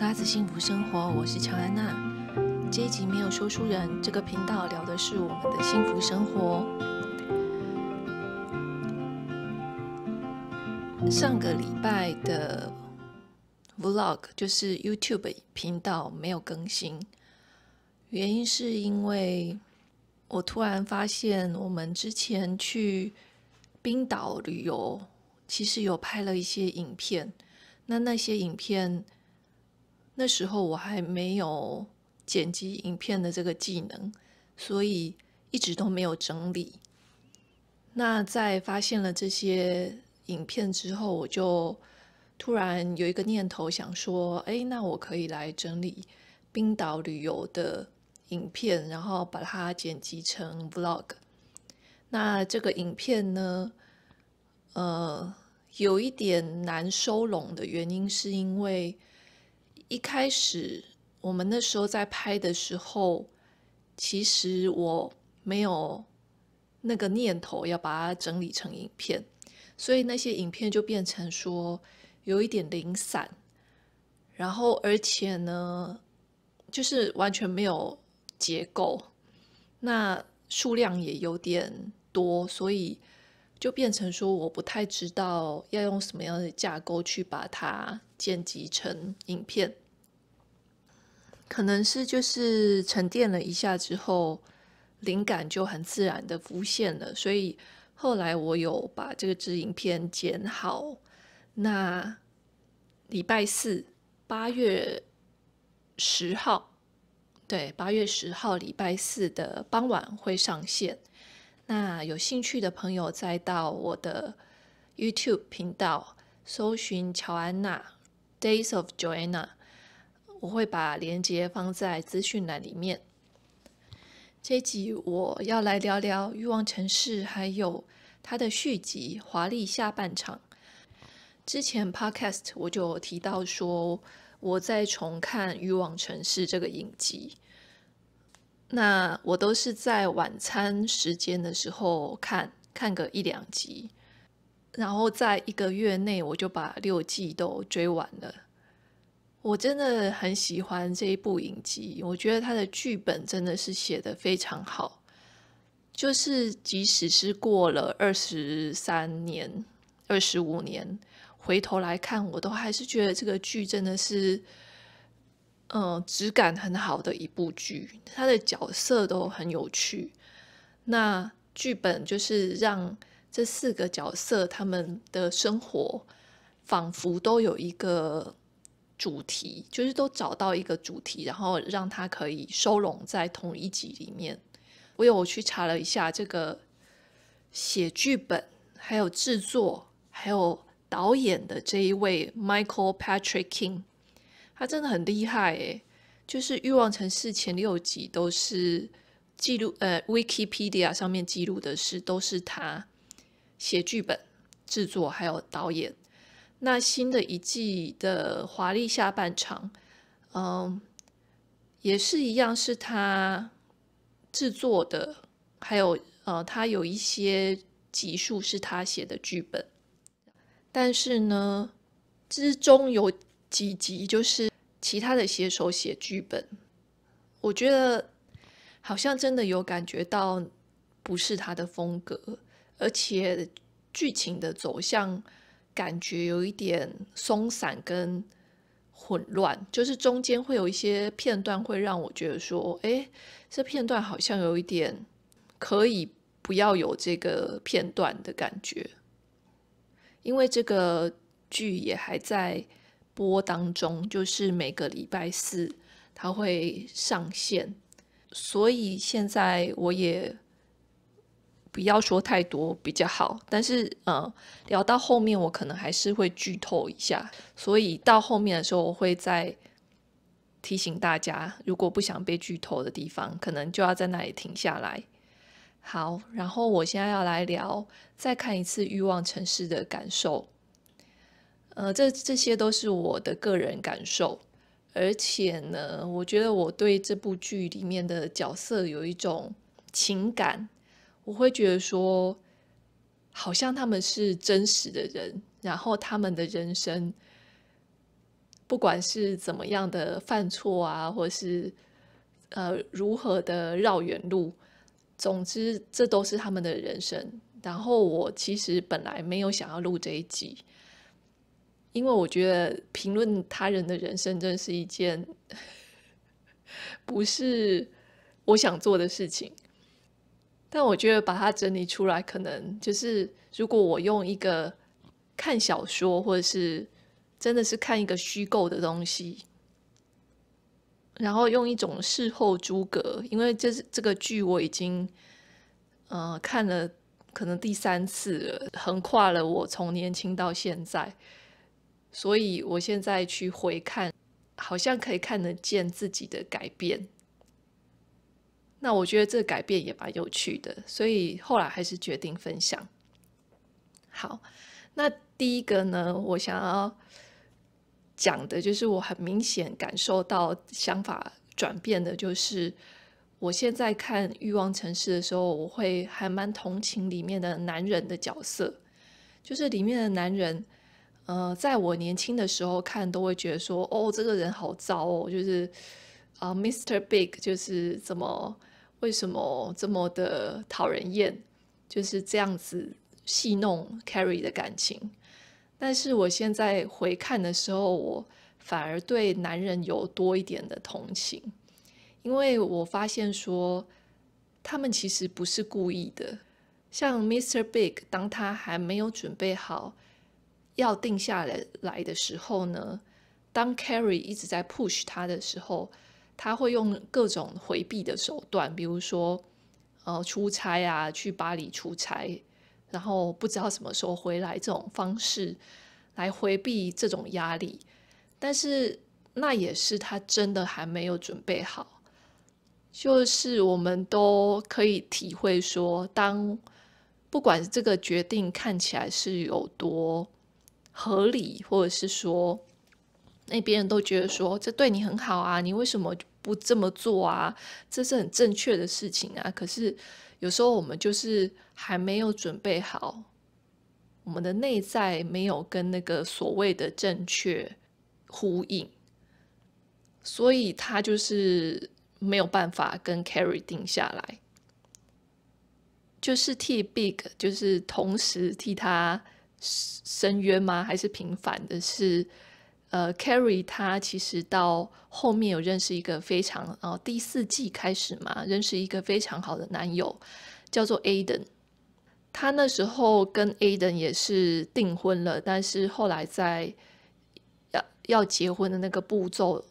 拉子幸福生活，我是乔安娜。这一集没有说书人，这个频道聊的是我们的幸福生活。上个礼拜的 Vlog 就是 YouTube 频道没有更新，原因是因为我突然发现我们之前去冰岛旅游，其实有拍了一些影片，那那些影片。那时候我还没有剪辑影片的这个技能，所以一直都没有整理。那在发现了这些影片之后，我就突然有一个念头，想说：哎，那我可以来整理冰岛旅游的影片，然后把它剪辑成 Vlog。那这个影片呢，呃，有一点难收拢的原因，是因为。一开始我们那时候在拍的时候，其实我没有那个念头要把它整理成影片，所以那些影片就变成说有一点零散，然后而且呢，就是完全没有结构，那数量也有点多，所以。就变成说，我不太知道要用什么样的架构去把它剪辑成影片，可能是就是沉淀了一下之后，灵感就很自然的浮现了。所以后来我有把这个支影片剪好，那礼拜四八月十号，对，八月十号礼拜四的傍晚会上线。那有兴趣的朋友，再到我的 YouTube 频道搜寻乔安娜《Days of Joanna》，我会把链接放在资讯栏里面。这集我要来聊聊《欲望城市》，还有它的续集《华丽下半场》。之前 Podcast 我就提到说，我在重看《欲望城市》这个影集。那我都是在晚餐时间的时候看看个一两集，然后在一个月内我就把六季都追完了。我真的很喜欢这一部影集，我觉得它的剧本真的是写的非常好。就是即使是过了二十三年、二十五年，回头来看，我都还是觉得这个剧真的是。嗯，质感很好的一部剧，他的角色都很有趣。那剧本就是让这四个角色他们的生活仿佛都有一个主题，就是都找到一个主题，然后让他可以收拢在同一集里面。我有去查了一下，这个写剧本、还有制作、还有导演的这一位 Michael Patrick King。他真的很厉害诶，就是《欲望城市》前六集都是记录，呃，w i k i pedia 上面记录的是都是他写剧本、制作还有导演。那新的一季的华丽下半场，嗯，也是一样是他制作的，还有呃，他有一些集数是他写的剧本，但是呢，之中有。几集就是其他的写手写剧本，我觉得好像真的有感觉到不是他的风格，而且剧情的走向感觉有一点松散跟混乱，就是中间会有一些片段会让我觉得说，哎，这片段好像有一点可以不要有这个片段的感觉，因为这个剧也还在。播当中就是每个礼拜四它会上线，所以现在我也不要说太多比较好，但是呃聊到后面我可能还是会剧透一下，所以到后面的时候我会再提醒大家，如果不想被剧透的地方，可能就要在那里停下来。好，然后我现在要来聊，再看一次《欲望城市的感受》。呃，这这些都是我的个人感受，而且呢，我觉得我对这部剧里面的角色有一种情感，我会觉得说，好像他们是真实的人，然后他们的人生，不管是怎么样的犯错啊，或是呃如何的绕远路，总之这都是他们的人生。然后我其实本来没有想要录这一集。因为我觉得评论他人的人生真是一件，不是我想做的事情。但我觉得把它整理出来，可能就是如果我用一个看小说，或者是真的是看一个虚构的东西，然后用一种事后诸葛，因为这是这个剧我已经，呃，看了可能第三次，横跨了我从年轻到现在。所以，我现在去回看，好像可以看得见自己的改变。那我觉得这改变也蛮有趣的，所以后来还是决定分享。好，那第一个呢，我想要讲的就是，我很明显感受到想法转变的，就是我现在看《欲望城市》的时候，我会还蛮同情里面的男人的角色，就是里面的男人。呃，在我年轻的时候看，都会觉得说，哦，这个人好糟哦，就是啊，Mr. Big 就是怎么为什么这么的讨人厌，就是这样子戏弄 Carrie 的感情。但是我现在回看的时候，我反而对男人有多一点的同情，因为我发现说，他们其实不是故意的，像 Mr. Big，当他还没有准备好。要定下来来的时候呢，当 Carrie 一直在 push 他的时候，他会用各种回避的手段，比如说，呃，出差啊，去巴黎出差，然后不知道什么时候回来，这种方式来回避这种压力。但是那也是他真的还没有准备好。就是我们都可以体会说，当不管这个决定看起来是有多，合理，或者是说，那边人都觉得说这对你很好啊，你为什么不这么做啊？这是很正确的事情啊。可是有时候我们就是还没有准备好，我们的内在没有跟那个所谓的正确呼应，所以他就是没有办法跟 Carrie 定下来，就是替 Big，就是同时替他。深渊吗？还是平凡的？是呃，Carrie 她其实到后面有认识一个非常哦，第四季开始嘛，认识一个非常好的男友，叫做 Aden。他那时候跟 Aden 也是订婚了，但是后来在要要结婚的那个步骤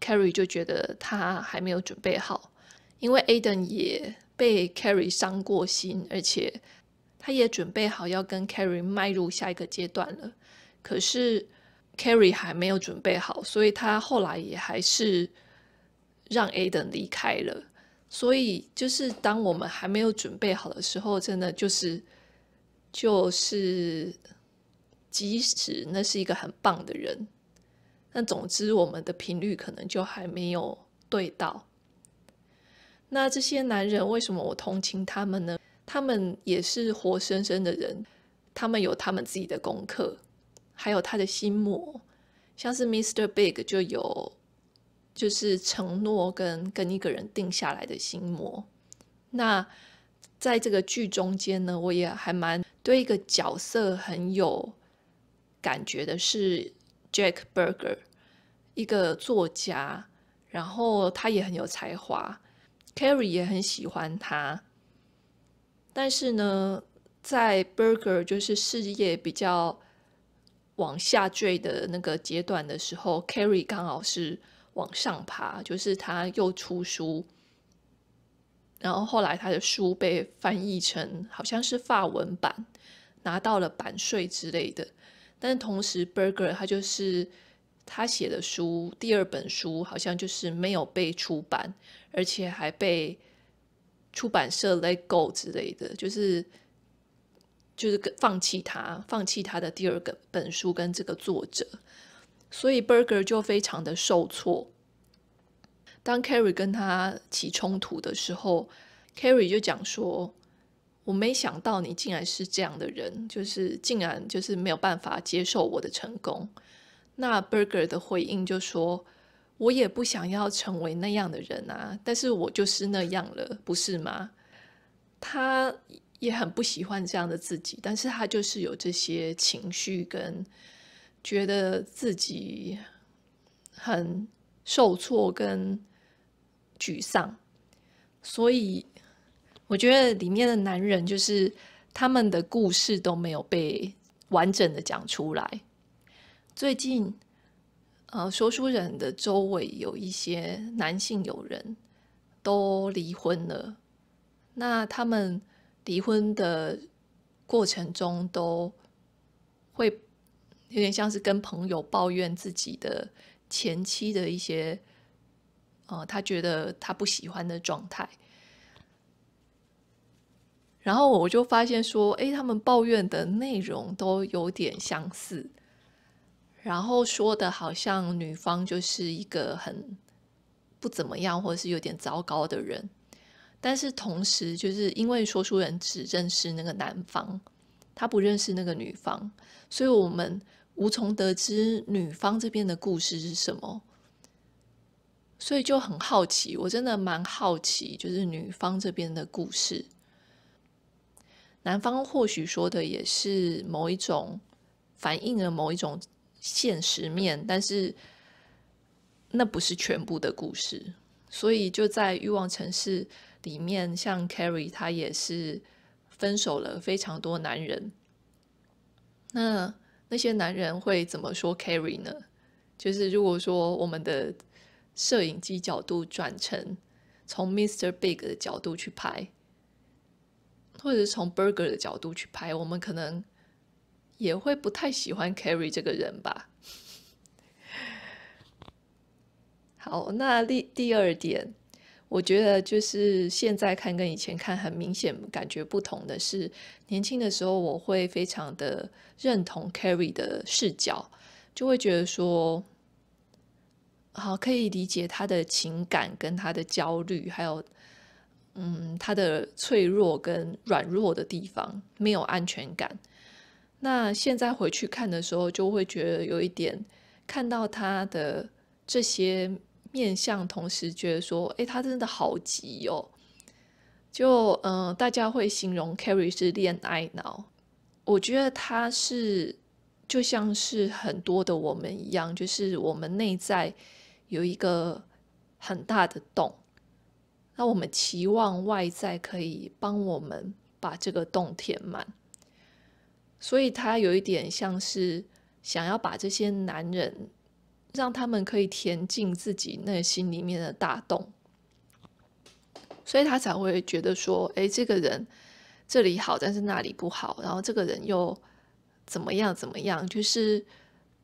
，Carrie 就觉得她还没有准备好，因为 Aden 也被 Carrie 伤过心，而且。他也准备好要跟 Carrie 迈入下一个阶段了，可是 Carrie 还没有准备好，所以他后来也还是让 Aiden 离开了。所以就是当我们还没有准备好的时候，真的就是就是即使那是一个很棒的人，那总之我们的频率可能就还没有对到。那这些男人为什么我同情他们呢？他们也是活生生的人，他们有他们自己的功课，还有他的心魔，像是 Mr. Big 就有就是承诺跟跟一个人定下来的心魔。那在这个剧中间呢，我也还蛮对一个角色很有感觉的，是 Jack Berger，一个作家，然后他也很有才华，Carrie 也很喜欢他。但是呢，在 Burger 就是事业比较往下坠的那个阶段的时候，Carrie 刚好是往上爬，就是他又出书，然后后来他的书被翻译成好像是法文版，拿到了版税之类的。但同时，Burger 他就是他写的书第二本书好像就是没有被出版，而且还被。出版社 Let Go 之类的就是就是放弃他，放弃他的第二个本书跟这个作者，所以 Burger 就非常的受挫。当 Carrie 跟他起冲突的时候，Carrie 就讲说：“我没想到你竟然是这样的人，就是竟然就是没有办法接受我的成功。”那 Burger 的回应就说。我也不想要成为那样的人啊，但是我就是那样了，不是吗？他也很不喜欢这样的自己，但是他就是有这些情绪，跟觉得自己很受挫跟沮丧。所以我觉得里面的男人，就是他们的故事都没有被完整的讲出来。最近。呃，说书人的周围有一些男性友人，都离婚了。那他们离婚的过程中，都会有点像是跟朋友抱怨自己的前妻的一些，呃，他觉得他不喜欢的状态。然后我就发现说，哎，他们抱怨的内容都有点相似。然后说的好像女方就是一个很不怎么样，或者是有点糟糕的人，但是同时就是因为说书人只认识那个男方，他不认识那个女方，所以我们无从得知女方这边的故事是什么，所以就很好奇，我真的蛮好奇，就是女方这边的故事，男方或许说的也是某一种反映了某一种。现实面，但是那不是全部的故事，所以就在欲望城市里面，像 Carrie 她也是分手了非常多男人。那那些男人会怎么说 Carrie 呢？就是如果说我们的摄影机角度转成从 Mr. Big 的角度去拍，或者是从 Burger 的角度去拍，我们可能。也会不太喜欢 Carrie 这个人吧。好，那第第二点，我觉得就是现在看跟以前看很明显感觉不同的是，年轻的时候我会非常的认同 Carrie 的视角，就会觉得说，好可以理解他的情感跟他的焦虑，还有嗯他的脆弱跟软弱的地方，没有安全感。那现在回去看的时候，就会觉得有一点看到他的这些面相，同时觉得说，哎，他真的好急哦。就嗯，大家会形容 Carrie 是恋爱脑，我觉得他是就像是很多的我们一样，就是我们内在有一个很大的洞，那我们期望外在可以帮我们把这个洞填满。所以他有一点像是想要把这些男人，让他们可以填进自己内心里面的大洞，所以他才会觉得说，哎，这个人这里好，但是那里不好，然后这个人又怎么样怎么样，就是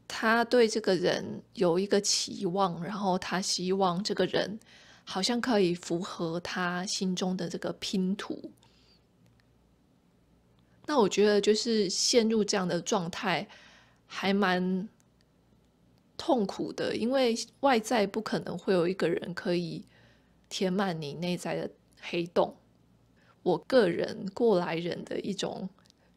他对这个人有一个期望，然后他希望这个人好像可以符合他心中的这个拼图。那我觉得就是陷入这样的状态，还蛮痛苦的，因为外在不可能会有一个人可以填满你内在的黑洞。我个人过来人的一种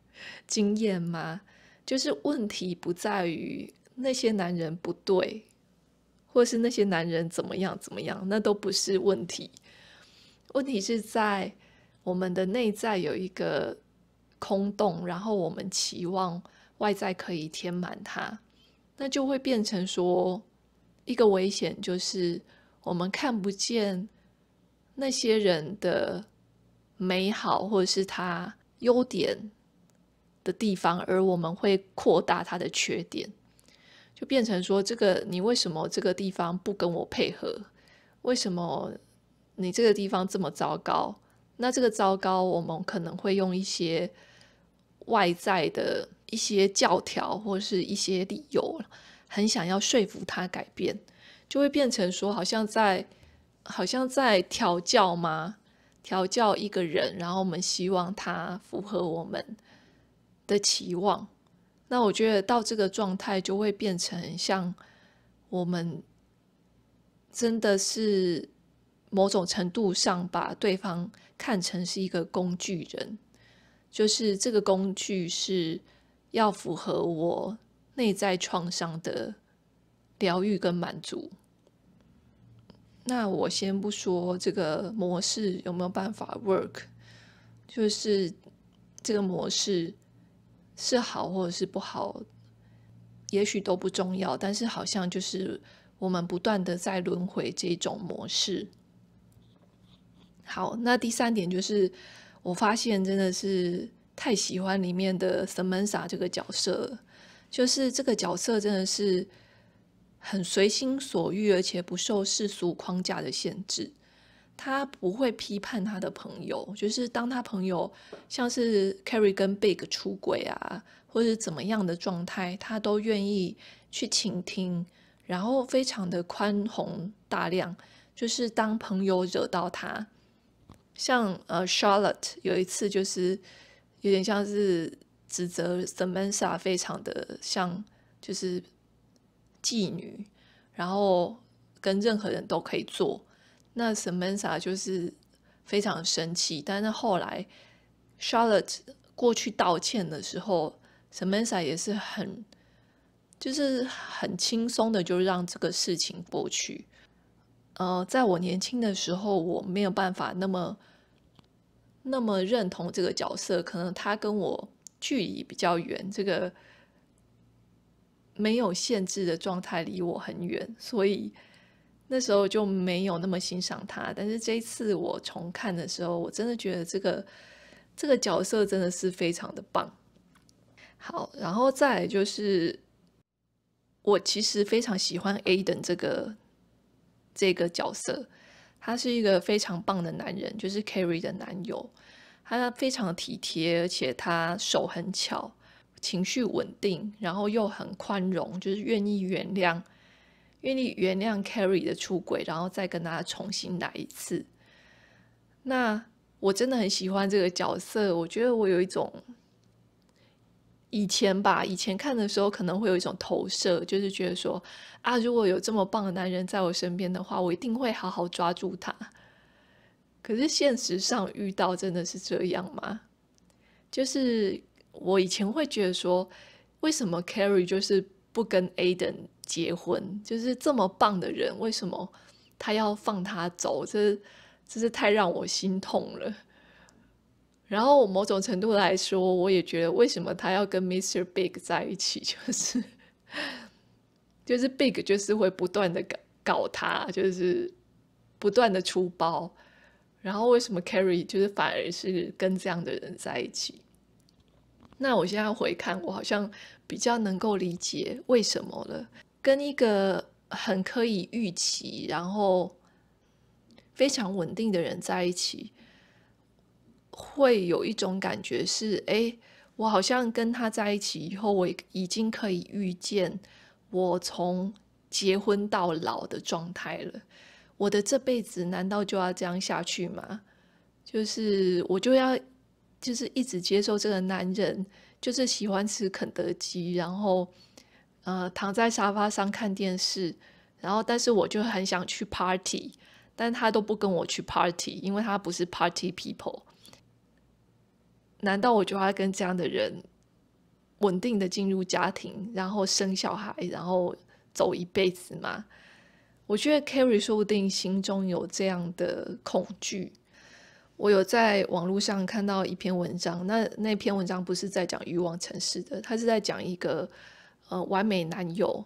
经验嘛，就是问题不在于那些男人不对，或是那些男人怎么样怎么样，那都不是问题。问题是在我们的内在有一个。空洞，然后我们期望外在可以填满它，那就会变成说一个危险，就是我们看不见那些人的美好或者是他优点的地方，而我们会扩大他的缺点，就变成说这个你为什么这个地方不跟我配合？为什么你这个地方这么糟糕？那这个糟糕，我们可能会用一些外在的一些教条或是一些理由，很想要说服他改变，就会变成说好像在好像在调教吗？调教一个人，然后我们希望他符合我们的期望。那我觉得到这个状态就会变成像我们真的是。某种程度上，把对方看成是一个工具人，就是这个工具是要符合我内在创伤的疗愈跟满足。那我先不说这个模式有没有办法 work，就是这个模式是好或者是不好，也许都不重要。但是好像就是我们不断的在轮回这种模式。好，那第三点就是，我发现真的是太喜欢里面的 Samantha 这个角色，就是这个角色真的是很随心所欲，而且不受世俗框架的限制。他不会批判他的朋友，就是当他朋友像是 Carrie 跟 Big 出轨啊，或者是怎么样的状态，他都愿意去倾听，然后非常的宽宏大量。就是当朋友惹到他。像呃，Charlotte 有一次就是有点像是指责 Samantha 非常的像就是妓女，然后跟任何人都可以做。那 Samantha 就是非常生气，但是后来 Charlotte 过去道歉的时候，Samantha 也是很就是很轻松的就让这个事情过去。呃，在我年轻的时候，我没有办法那么那么认同这个角色，可能他跟我距离比较远，这个没有限制的状态离我很远，所以那时候就没有那么欣赏他。但是这一次我重看的时候，我真的觉得这个这个角色真的是非常的棒。好，然后再就是我其实非常喜欢 Aiden 这个。这个角色，他是一个非常棒的男人，就是 Carrie 的男友。他非常体贴，而且他手很巧，情绪稳定，然后又很宽容，就是愿意原谅，愿意原谅 Carrie 的出轨，然后再跟他重新来一次。那我真的很喜欢这个角色，我觉得我有一种。以前吧，以前看的时候可能会有一种投射，就是觉得说啊，如果有这么棒的男人在我身边的话，我一定会好好抓住他。可是现实上遇到真的是这样吗？就是我以前会觉得说，为什么 Carrie 就是不跟 Aden 结婚，就是这么棒的人，为什么他要放他走？这，这是太让我心痛了。然后，某种程度来说，我也觉得为什么他要跟 Mr. Big 在一起，就是就是 Big 就是会不断的搞搞他，就是不断的出包。然后，为什么 Carrie 就是反而是跟这样的人在一起？那我现在回看，我好像比较能够理解为什么了。跟一个很可以预期，然后非常稳定的人在一起。会有一种感觉是，哎，我好像跟他在一起以后，我已经可以预见我从结婚到老的状态了。我的这辈子难道就要这样下去吗？就是我就要就是一直接受这个男人，就是喜欢吃肯德基，然后呃躺在沙发上看电视，然后但是我就很想去 party，但他都不跟我去 party，因为他不是 party people。难道我就要跟这样的人稳定的进入家庭，然后生小孩，然后走一辈子吗？我觉得 Carrie 说不定心中有这样的恐惧。我有在网络上看到一篇文章，那那篇文章不是在讲欲望城市的，他是在讲一个呃完美男友，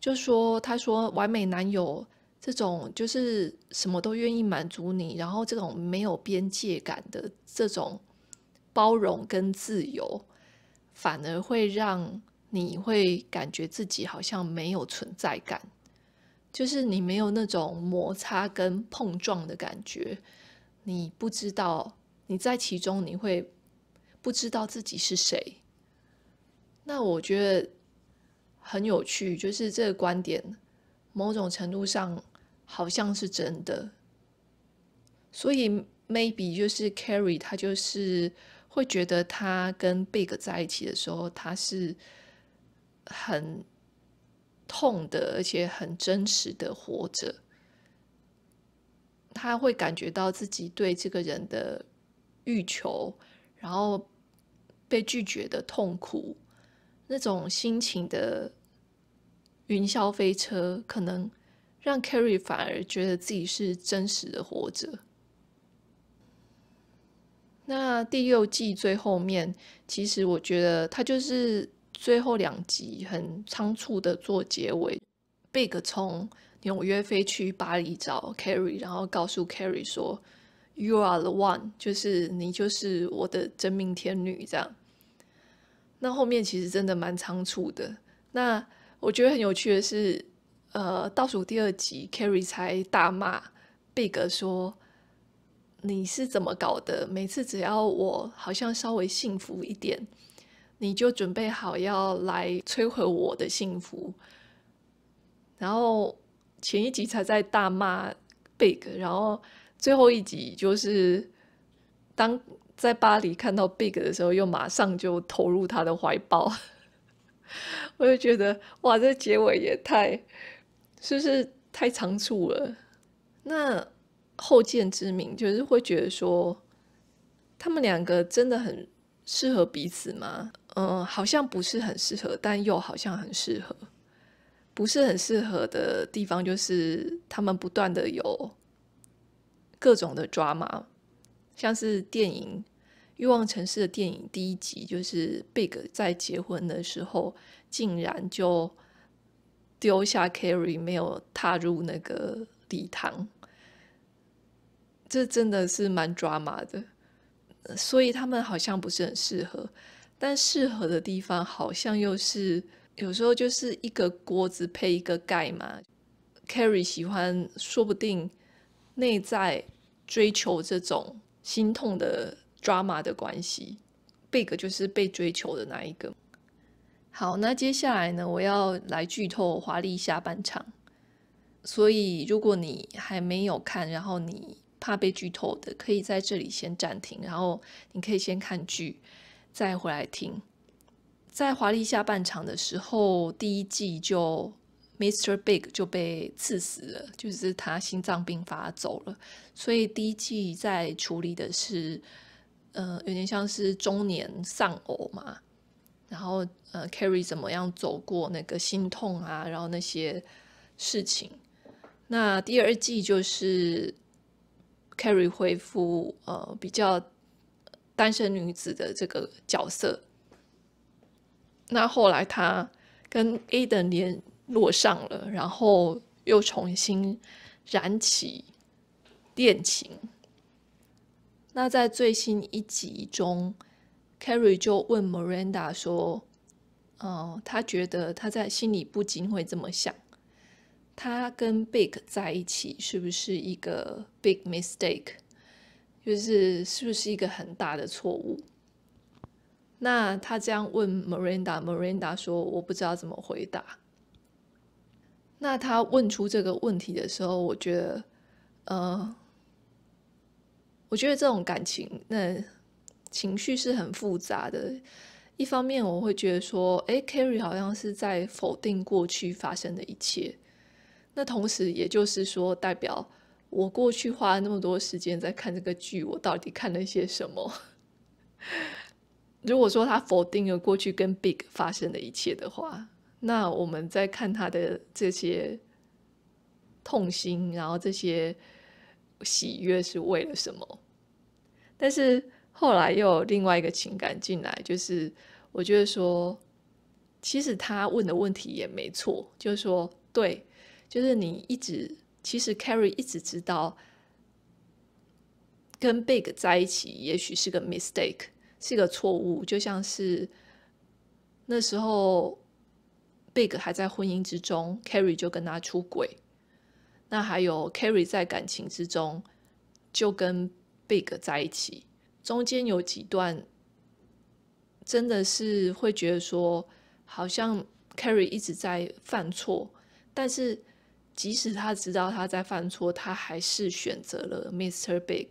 就说他说完美男友这种就是什么都愿意满足你，然后这种没有边界感的这种。包容跟自由，反而会让你会感觉自己好像没有存在感，就是你没有那种摩擦跟碰撞的感觉，你不知道你在其中，你会不知道自己是谁。那我觉得很有趣，就是这个观点，某种程度上好像是真的，所以 maybe 就是 Carrie，他就是。会觉得他跟 Big 在一起的时候，他是很痛的，而且很真实的活着。他会感觉到自己对这个人的欲求，然后被拒绝的痛苦，那种心情的云霄飞车，可能让 Carrie 反而觉得自己是真实的活着。那第六季最后面，其实我觉得他就是最后两集很仓促的做结尾。贝格从纽约飞去巴黎找 Carrie，然后告诉 Carrie 说 “You are the one”，就是你就是我的真命天女这样。那后面其实真的蛮仓促的。那我觉得很有趣的是，呃，倒数第二集 Carrie 才大骂贝格说。你是怎么搞的？每次只要我好像稍微幸福一点，你就准备好要来摧毁我的幸福。然后前一集才在大骂 Big，然后最后一集就是当在巴黎看到 Big 的时候，又马上就投入他的怀抱。我就觉得哇，这结尾也太是不是太仓促了？那。后见之明就是会觉得说，他们两个真的很适合彼此吗？嗯，好像不是很适合，但又好像很适合。不是很适合的地方就是他们不断的有各种的抓马，像是电影《欲望城市》的电影第一集，就是 Big 在结婚的时候，竟然就丢下 Carrie 没有踏入那个礼堂。这真的是蛮抓马的，所以他们好像不是很适合，但适合的地方好像又是有时候就是一个锅子配一个盖嘛。Carrie 喜欢，说不定内在追求这种心痛的抓马的关系，Big 就是被追求的那一个。好，那接下来呢，我要来剧透华丽下半场，所以如果你还没有看，然后你。怕被剧透的可以在这里先暂停，然后你可以先看剧，再回来听。在华丽下半场的时候，第一季就 Mr. Big 就被刺死了，就是他心脏病发走了。所以第一季在处理的是，呃，有点像是中年丧偶嘛。然后呃，Carrie 怎么样走过那个心痛啊，然后那些事情。那第二季就是。Carrie 恢复呃比较单身女子的这个角色，那后来他跟 Aiden 联络上了，然后又重新燃起恋情。那在最新一集中，Carrie 就问 Miranda 说：“嗯，他觉得他在心里不禁会这么想。”他跟 Big 在一起是不是一个 Big mistake？就是是不是一个很大的错误？那他这样问 m i r a n d a m i r a n d a 说我不知道怎么回答。那他问出这个问题的时候，我觉得，呃，我觉得这种感情，那情绪是很复杂的。一方面，我会觉得说，哎，Carrie 好像是在否定过去发生的一切。那同时，也就是说，代表我过去花了那么多时间在看这个剧，我到底看了些什么？如果说他否定了过去跟 Big 发生的一切的话，那我们在看他的这些痛心，然后这些喜悦是为了什么？但是后来又有另外一个情感进来，就是我觉得说，其实他问的问题也没错，就是说对。就是你一直，其实 Carrie 一直知道跟 Big 在一起，也许是个 mistake，是个错误。就像是那时候 Big 还在婚姻之中，Carrie 就跟他出轨。那还有 Carrie 在感情之中就跟 Big 在一起，中间有几段真的是会觉得说，好像 Carrie 一直在犯错，但是。即使他知道他在犯错，他还是选择了 Mr. Big，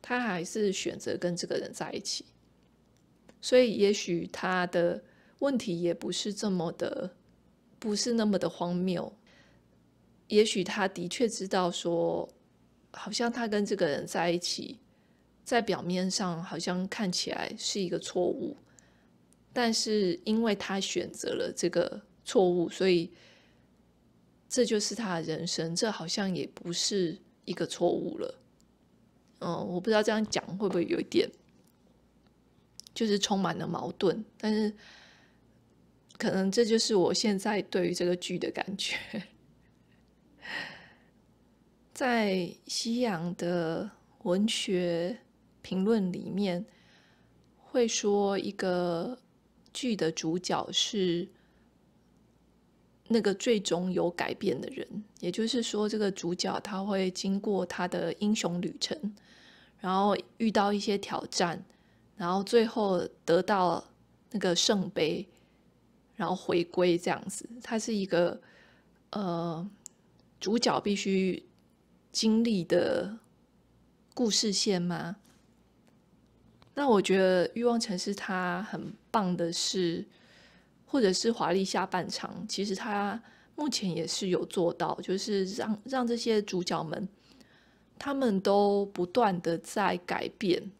他还是选择跟这个人在一起。所以，也许他的问题也不是这么的，不是那么的荒谬。也许他的确知道说，好像他跟这个人在一起，在表面上好像看起来是一个错误，但是因为他选择了这个错误，所以。这就是他的人生，这好像也不是一个错误了。嗯，我不知道这样讲会不会有一点，就是充满了矛盾。但是，可能这就是我现在对于这个剧的感觉。在西洋的文学评论里面，会说一个剧的主角是。那个最终有改变的人，也就是说，这个主角他会经过他的英雄旅程，然后遇到一些挑战，然后最后得到那个圣杯，然后回归这样子。他是一个呃主角必须经历的故事线吗？那我觉得《欲望城市》它很棒的是。或者是华丽下半场，其实他目前也是有做到，就是让让这些主角们，他们都不断的在改变，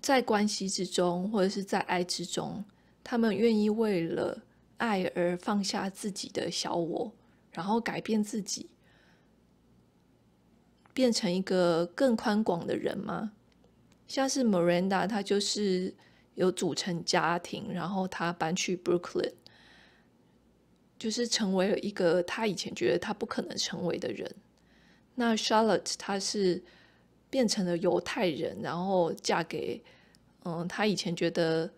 在关系之中，或者是在爱之中，他们愿意为了爱而放下自己的小我，然后改变自己，变成一个更宽广的人吗？像是 m i r a n d a 他就是。有组成家庭，然后他搬去 Brooklyn，就是成为了一个他以前觉得他不可能成为的人。那 Charlotte 她是变成了犹太人，然后嫁给嗯他以前觉得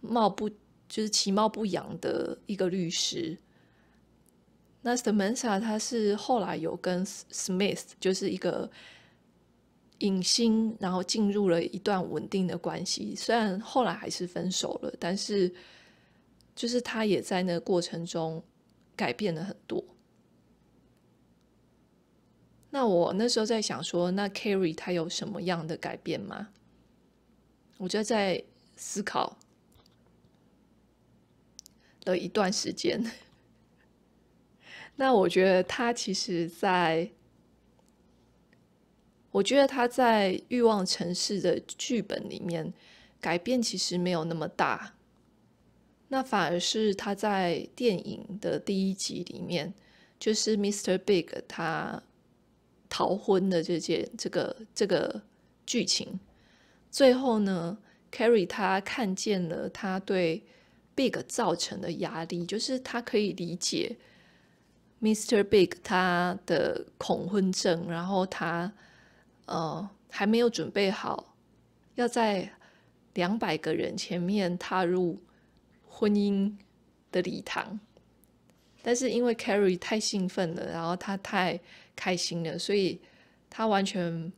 貌不就是其貌不扬的一个律师。那 Samantha 他是后来有跟 Smith 就是一个。影心，然后进入了一段稳定的关系，虽然后来还是分手了，但是就是他也在那过程中改变了很多。那我那时候在想说，那 c a r r y 他有什么样的改变吗？我就在思考的一段时间，那我觉得他其实在。我觉得他在《欲望城市》的剧本里面改变其实没有那么大，那反而是他在电影的第一集里面，就是 Mr. Big 他逃婚的这件这个这个剧情，最后呢，Carrie 他看见了他对 Big 造成的压力，就是他可以理解 Mr. Big 他的恐婚症，然后他。呃，还没有准备好要在两百个人前面踏入婚姻的礼堂，但是因为 Carrie 太兴奋了，然后她太开心了，所以她完全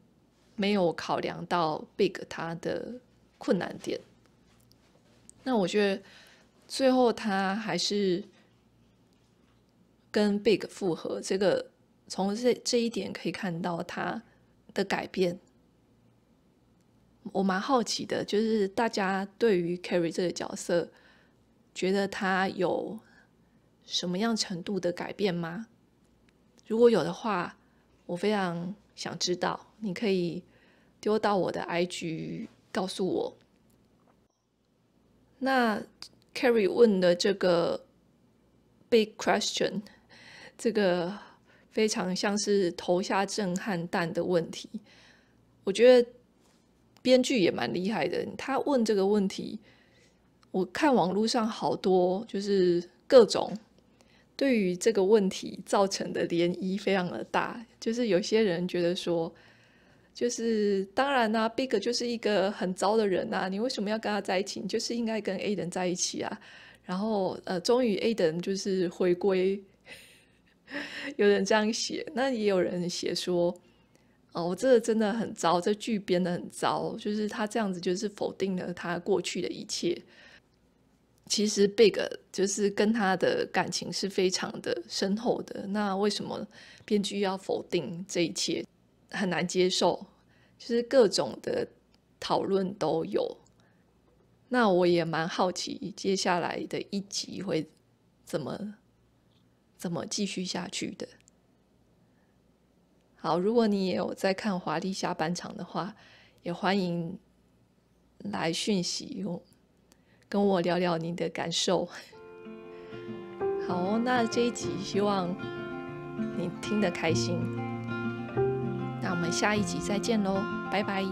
没有考量到 Big 他的困难点。那我觉得最后他还是跟 Big 复合，这个从这这一点可以看到他。的改变，我蛮好奇的，就是大家对于 Carrie 这个角色，觉得他有什么样程度的改变吗？如果有的话，我非常想知道，你可以丢到我的 IG 告诉我。那 Carrie 问的这个 Big Question，这个。非常像是投下震撼弹的问题，我觉得编剧也蛮厉害的。他问这个问题，我看网络上好多就是各种对于这个问题造成的涟漪非常的大。就是有些人觉得说，就是当然呢，Big 就是一个很糟的人呐，你为什么要跟他在一起？就是应该跟 A 等在一起啊。然后呃，终于 A 等就是回归。有人这样写，那也有人写说：“哦，我这个真的很糟，这剧编的很糟，就是他这样子就是否定了他过去的一切。其实 Big 就是跟他的感情是非常的深厚的。那为什么编剧要否定这一切？很难接受，就是各种的讨论都有。那我也蛮好奇接下来的一集会怎么。”怎么继续下去的？好，如果你也有在看华丽下半场的话，也欢迎来讯息，用跟我聊聊您的感受。好，那这一集希望你听得开心，那我们下一集再见喽，拜拜。